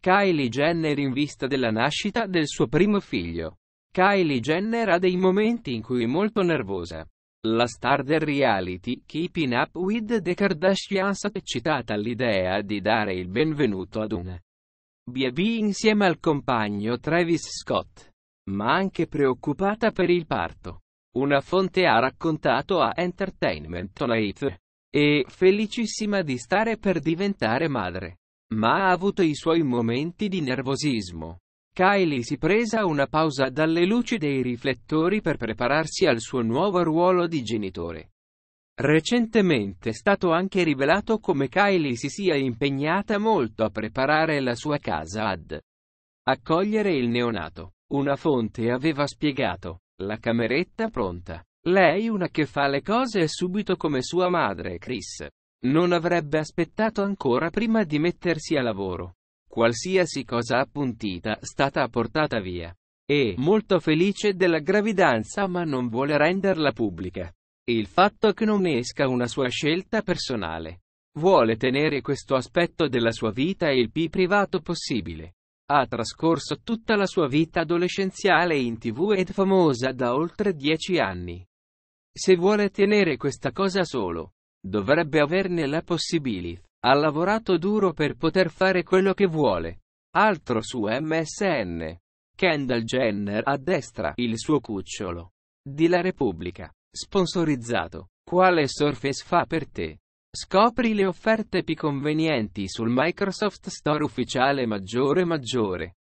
Kylie Jenner in vista della nascita del suo primo figlio. Kylie Jenner ha dei momenti in cui è molto nervosa. La star del reality Keeping Up With The Kardashians è eccitata all'idea di dare il benvenuto ad un BB insieme al compagno Travis Scott, ma anche preoccupata per il parto. Una fonte ha raccontato a Entertainment Tonight. È felicissima di stare per diventare madre ma ha avuto i suoi momenti di nervosismo. Kylie si presa una pausa dalle luci dei riflettori per prepararsi al suo nuovo ruolo di genitore. Recentemente è stato anche rivelato come Kylie si sia impegnata molto a preparare la sua casa ad accogliere il neonato. Una fonte aveva spiegato, la cameretta pronta. Lei una che fa le cose subito come sua madre, Chris. Non avrebbe aspettato ancora prima di mettersi a lavoro. Qualsiasi cosa appuntita stata portata via. E molto felice della gravidanza ma non vuole renderla pubblica. Il fatto che non esca una sua scelta personale. Vuole tenere questo aspetto della sua vita il più privato possibile. Ha trascorso tutta la sua vita adolescenziale in tv ed famosa da oltre dieci anni. Se vuole tenere questa cosa solo, Dovrebbe averne la possibilità. Ha lavorato duro per poter fare quello che vuole. Altro su MSN. Kendall Jenner a destra, il suo cucciolo. Di La Repubblica. Sponsorizzato. Quale Surface fa per te? Scopri le offerte più convenienti sul Microsoft Store ufficiale maggiore maggiore.